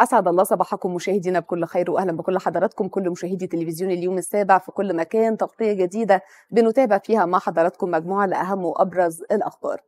أسعد الله صباحكم مشاهدينا بكل خير وأهلا بكل حضراتكم كل مشاهدي تلفزيون اليوم السابع في كل مكان تغطية جديدة بنتابع فيها مع حضراتكم مجموعة لأهم وأبرز الأخبار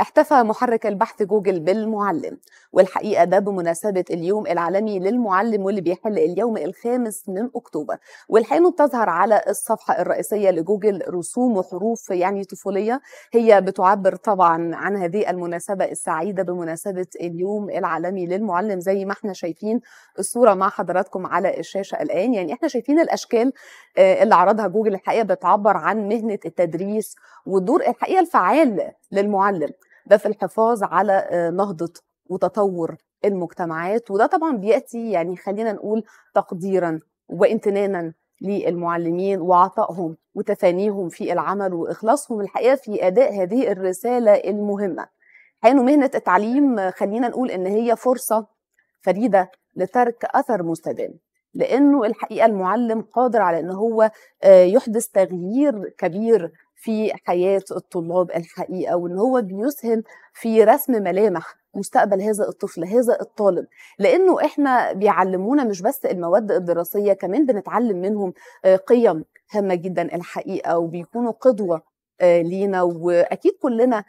احتفى محرك البحث جوجل بالمعلم والحقيقه ده بمناسبه اليوم العالمي للمعلم واللي بيحل اليوم الخامس من اكتوبر والحقيقه بتظهر على الصفحه الرئيسيه لجوجل رسوم وحروف يعني طفوليه هي بتعبر طبعا عن هذه المناسبه السعيده بمناسبه اليوم العالمي للمعلم زي ما احنا شايفين الصوره مع حضراتكم على الشاشه الان يعني احنا شايفين الاشكال آه، اللي عرضها جوجل الحقيقه بتعبر عن مهنه التدريس والدور الحقيقه الفعال للمعلم ده في الحفاظ على آه، نهضه وتطور المجتمعات وده طبعا بياتي يعني خلينا نقول تقديرا وامتنانا للمعلمين وعطائهم وتفانيهم في العمل واخلاصهم الحقيقه في اداء هذه الرساله المهمه حين مهنه التعليم خلينا نقول ان هي فرصه فريده لترك اثر مستدام لانه الحقيقه المعلم قادر على ان هو آه، يحدث تغيير كبير في حياه الطلاب الحقيقه وان هو بيسهم في رسم ملامح مستقبل هذا الطفل هذا الطالب لانه احنا بيعلمونا مش بس المواد الدراسيه كمان بنتعلم منهم آه، قيم هامه جدا الحقيقه وبيكونوا قدوه آه، لينا واكيد كلنا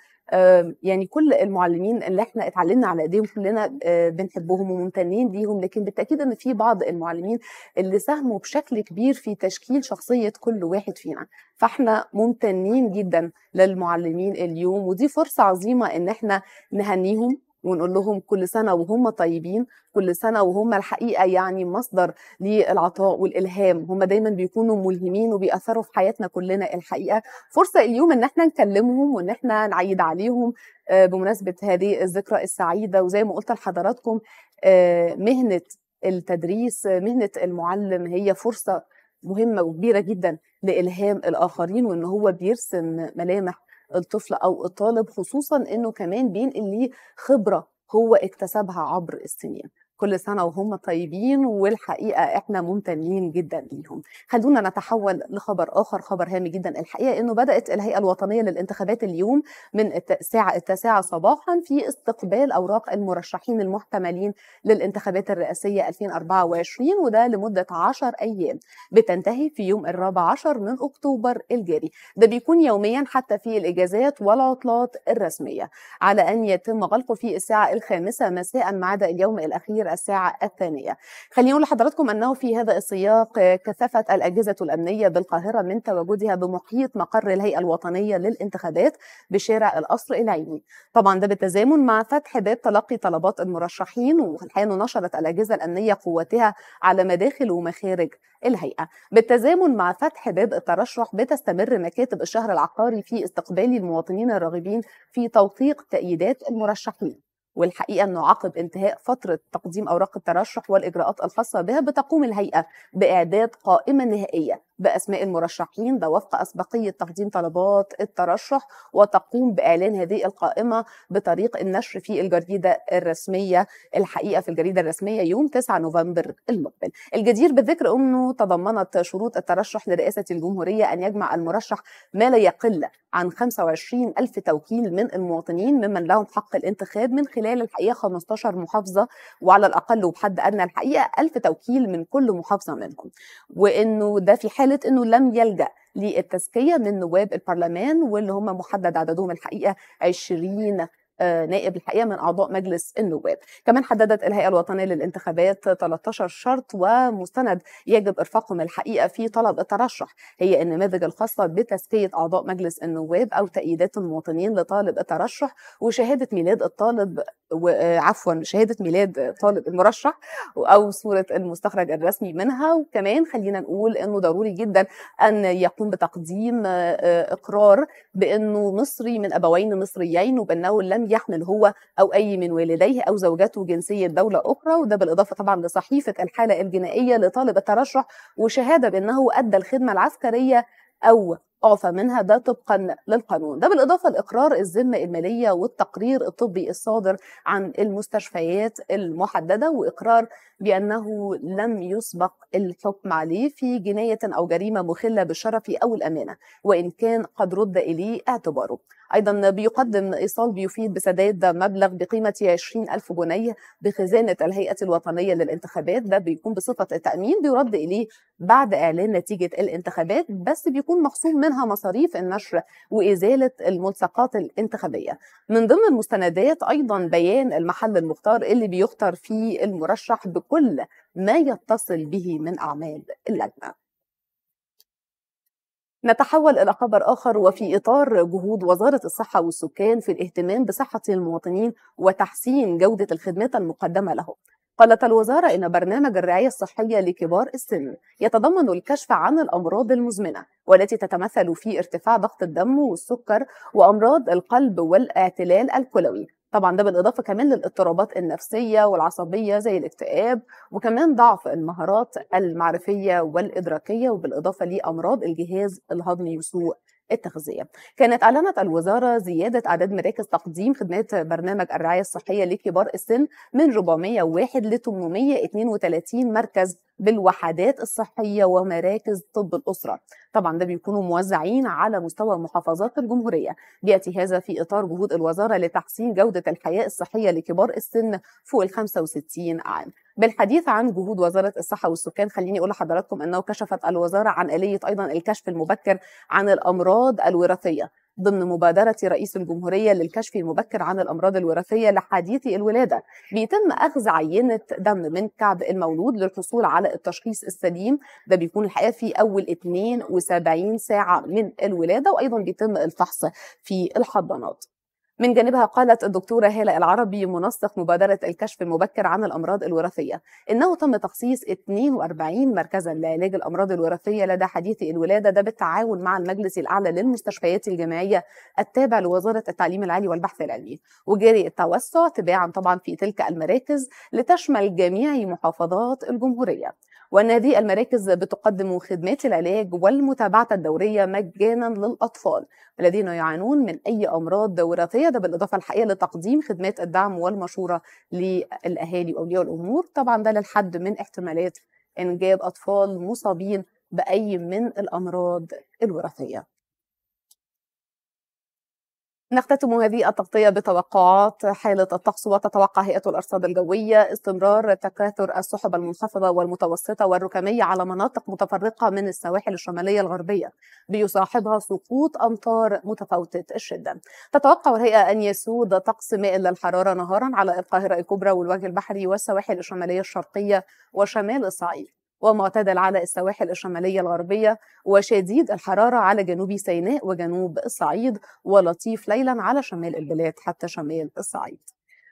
يعني كل المعلمين اللي احنا اتعلمنا على ايديهم كلنا آه، بنحبهم وممتنين ليهم لكن بالتاكيد ان في بعض المعلمين اللي ساهموا بشكل كبير في تشكيل شخصيه كل واحد فينا فاحنا ممتنين جدا للمعلمين اليوم ودي فرصه عظيمه ان احنا نهنيهم ونقول لهم كل سنه وهم طيبين كل سنه وهم الحقيقه يعني مصدر للعطاء والالهام هم دايما بيكونوا ملهمين وبيأثروا في حياتنا كلنا الحقيقه فرصه اليوم ان احنا نكلمهم وان احنا نعيد عليهم آه، بمناسبه هذه الذكرى السعيده وزي ما قلت لحضراتكم آه، مهنه التدريس مهنه المعلم هي فرصه مهمه وكبيره جدا لالهام الاخرين وان هو بيرسم ملامح الطفل او الطالب خصوصا انه كمان بينقل ليه خبره هو اكتسبها عبر السنين كل سنة وهم طيبين والحقيقة احنا ممتنين جدا ليهم خلونا نتحول لخبر آخر خبر هام جدا الحقيقة انه بدأت الهيئة الوطنية للانتخابات اليوم من الساعة التاسعة صباحا في استقبال أوراق المرشحين المحتملين للانتخابات الرئاسية 2024 وده لمدة 10 أيام بتنتهي في يوم الرابع عشر من أكتوبر الجاري ده بيكون يوميا حتى في الإجازات والعطلات الرسمية على أن يتم غلقه في الساعة الخامسة مساء ما عدا اليوم الأخير عشر الساعة الثانية خليني أقول لحضراتكم أنه في هذا السياق آه، كثفت الأجهزة الأمنية بالقاهرة من تواجدها بمحيط مقر الهيئة الوطنية للانتخابات بشارع القصر العيني طبعا ده بالتزامن مع فتح باب تلقي طلبات المرشحين والحين نشرت الأجهزة الأمنية قوتها على مداخل ومخارج الهيئة بالتزامن مع فتح باب الترشح بتستمر مكاتب الشهر العقاري في استقبال المواطنين الراغبين في توثيق تأييدات المرشحين والحقيقه انه عقب انتهاء فتره تقديم اوراق الترشح والاجراءات الخاصه بها بتقوم الهيئه باعداد قائمه نهائيه باسماء المرشحين ده وفق اسبقيه تقديم طلبات الترشح وتقوم باعلان هذه القائمه بطريق النشر في الجريده الرسميه الحقيقه في الجريده الرسميه يوم 9 نوفمبر المقبل. الجدير بالذكر انه تضمنت شروط الترشح لرئاسه الجمهوريه ان يجمع المرشح ما لا يقل عن 25 ألف توكيل من المواطنين ممن لهم حق الانتخاب من خلال الحقيقة 15 محافظة وعلى الأقل وبحد أدنى الحقيقة ألف توكيل من كل محافظة منهم وإنه ده في حال قالت انه لم يلجا للتزكيه من نواب البرلمان واللي هم محدد عددهم الحقيقه 20 آه، نائب الحقيقه من اعضاء مجلس النواب كمان حددت الهيئه الوطنيه للانتخابات 13 شرط ومستند يجب ارفاقهم الحقيقه في طلب الترشح هي النماذج الخاصه بتزكيه اعضاء مجلس النواب او تأييدات المواطنين لطالب الترشح وشهاده ميلاد الطالب آه، عفوا شهاده ميلاد طالب المرشح او صوره المستخرج الرسمي منها وكمان خلينا نقول انه ضروري جدا ان يقوم بتقديم آه، اقرار بانه مصري من ابوين مصريين وبانه لم يحمل هو أو أي من والديه أو زوجته جنسية دولة أخرى وده بالإضافة طبعا لصحيفة الحالة الجنائية لطالب الترشح وشهادة بأنه أدى الخدمة العسكرية أو أعفى منها ده طبقا للقانون ده بالإضافة لإقرار الذمة المالية والتقرير الطبي الصادر عن المستشفيات المحددة وإقرار بأنه لم يسبق الحكم عليه في جناية أو جريمة مخلة بالشرف أو الأمانة وإن كان قد رد إليه اعتباره أيضا بيقدم إيصال بيفيد بسداد مبلغ بقيمة 20 ألف جنيه بخزانة الهيئة الوطنية للانتخابات ده بيكون بصفة التأمين بيرد إليه بعد إعلان نتيجة الانتخابات بس بيكون مخصوم منها مصاريف النشر وإزالة الملصقات الانتخابية من ضمن المستندات أيضا بيان المحل المختار اللي بيختار فيه المرشح بكل ما يتصل به من أعمال اللجنة نتحول إلى خبر آخر وفي إطار جهود وزارة الصحة والسكان في الاهتمام بصحة المواطنين وتحسين جودة الخدمات المقدمة لهم قالت الوزارة إن برنامج الرعاية الصحية لكبار السن يتضمن الكشف عن الأمراض المزمنة والتي تتمثل في ارتفاع ضغط الدم والسكر وأمراض القلب والاعتلال الكلوي طبعا ده بالإضافة كمان للاضطرابات النفسية والعصبية زي الاكتئاب وكمان ضعف المهارات المعرفية والإدراكية وبالإضافة لأمراض الجهاز الهضمي وسوء التغذية كانت أعلنت الوزارة زيادة أعداد مراكز تقديم خدمات برنامج الرعاية الصحية لكبار السن من 401 ل 832 مركز بالوحدات الصحية ومراكز طب الأسرة طبعا ده بيكونوا موزعين على مستوى محافظات الجمهورية بيأتي هذا في إطار جهود الوزارة لتحسين جودة الحياة الصحية لكبار السن فوق ال 65 عام بالحديث عن جهود وزاره الصحه والسكان خليني اقول لحضراتكم انه كشفت الوزاره عن اليه ايضا الكشف المبكر عن الامراض الوراثيه ضمن مبادرة رئيس الجمهورية للكشف المبكر عن الأمراض الوراثية لحديث الولادة بيتم أخذ عينة دم من كعب المولود للحصول على التشخيص السليم ده بيكون الحقيقة في أول 72 ساعة من الولادة وأيضا بيتم الفحص في الحضانات من جانبها قالت الدكتورة هالة العربي منسق مبادرة الكشف المبكر عن الأمراض الوراثية إنه تم تخصيص 42 مركزا لعلاج الأمراض الوراثية لدى حديثي الولادة ده بالتعاون مع المجلس الأعلى للمستشفيات الجامعية التابع لوزارة التعليم العالي والبحث العلمي وجري التوسع تباعا طبعا في تلك المراكز لتشمل جميع محافظات الجمهورية وأن هذه المراكز بتقدم خدمات العلاج والمتابعة الدورية مجانا للأطفال الذين يعانون من أي أمراض وراثية ده بالإضافة الحقيقة لتقديم خدمات الدعم والمشورة للأهالي وأولياء الأمور طبعا ده للحد من احتمالات إنجاب أطفال مصابين بأي من الأمراض الوراثية نختتم هذه التغطية بتوقعات حالة الطقس وتتوقع هيئة الأرصاد الجوية استمرار تكاثر السحب المنخفضة والمتوسطة والركامية على مناطق متفرقة من السواحل الشمالية الغربية بيصاحبها سقوط أمطار متفاوتة الشدة تتوقع الهيئة أن يسود طقس مائل للحرارة نهارا على القاهرة الكبرى والوجه البحري والسواحل الشمالية الشرقية وشمال الصعيد ومعتدل على السواحل الشمالية الغربية وشديد الحرارة على جنوب سيناء وجنوب الصعيد ولطيف ليلا على شمال البلاد حتى شمال الصعيد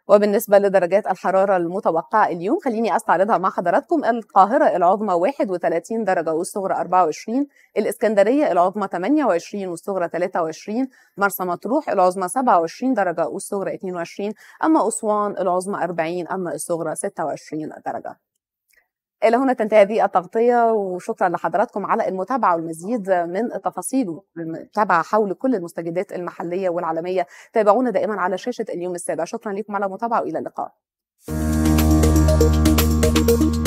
وبالنسبة لدرجات الحرارة المتوقعة اليوم خليني أستعرضها مع حضراتكم القاهرة العظمى 31 درجة والصغرى 24 الإسكندرية العظمى 28 والصغرى 23 مرسى مطروح العظمى 27 درجة والصغرى 22 أما أسوان العظمى 40 أما الصغرى 26 درجة الى هنا تنتهي هذه التغطيه وشكرا لحضراتكم على المتابعه والمزيد من التفاصيل المتابعه حول كل المستجدات المحليه والعالميه تابعونا دائما على شاشه اليوم السابع شكرا لكم على المتابعه والى اللقاء thank you